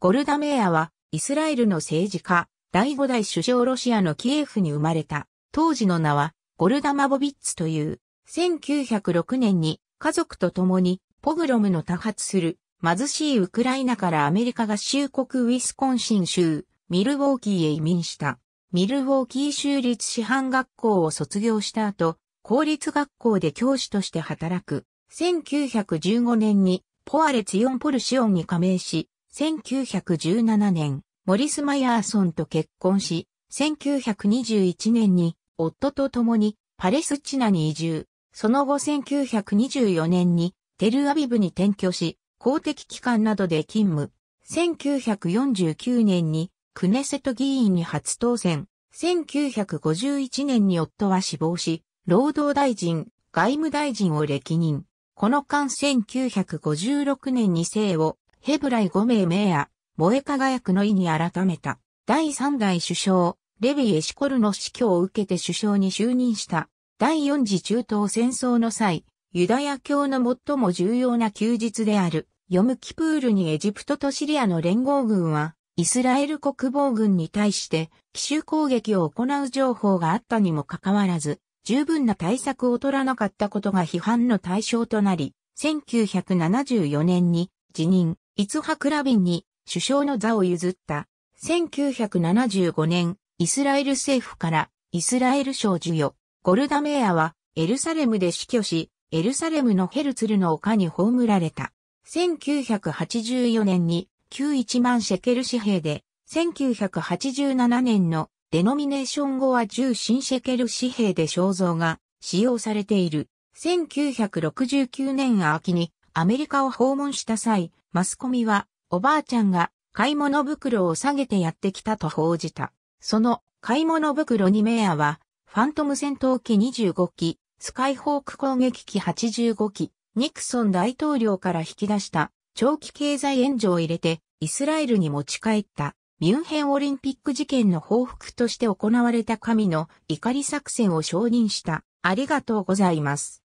ゴルダメアは、イスラエルの政治家、第五代首相ロシアのキエフに生まれた。当時の名は、ゴルダ・マボビッツという、1906年に家族と共に、ポグロムの多発する、貧しいウクライナからアメリカ合衆国ウィスコンシン州、ミルウォーキーへ移民した。ミルウォーキー州立師範学校を卒業した後、公立学校で教師として働く。1915年に、ポアレツ・ヨン・ポルシオンに加盟し、1917年、モリス・マヤーソンと結婚し、1921年に夫と共にパレスチナに移住。その後1924年にテルアビブに転居し、公的機関などで勤務。1949年にクネセト議員に初当選。1951年に夫は死亡し、労働大臣、外務大臣を歴任。この間1956年に生をヘブライ5名名や、燃え輝くの意に改めた。第3代首相、レビエシコルの死去を受けて首相に就任した。第4次中東戦争の際、ユダヤ教の最も重要な休日である、ヨムキプールにエジプトとシリアの連合軍は、イスラエル国防軍に対して、奇襲攻撃を行う情報があったにもかかわらず、十分な対策を取らなかったことが批判の対象となり、1974年に辞任。イツハクラビンに首相の座を譲った。1975年、イスラエル政府からイスラエル賞授与。ゴルダメアはエルサレムで死去し、エルサレムのヘルツルの丘に葬られた。1984年に91万シェケル紙幣で、1987年のデノミネーション後は10新シェケル紙幣で肖像が使用されている。1969年秋にアメリカを訪問した際、マスコミは、おばあちゃんが買い物袋を下げてやってきたと報じた。その買い物袋にメアは、ファントム戦闘機25機、スカイホーク攻撃機85機、ニクソン大統領から引き出した長期経済援助を入れてイスラエルに持ち帰ったミュンヘンオリンピック事件の報復として行われた神の怒り作戦を承認した。ありがとうございます。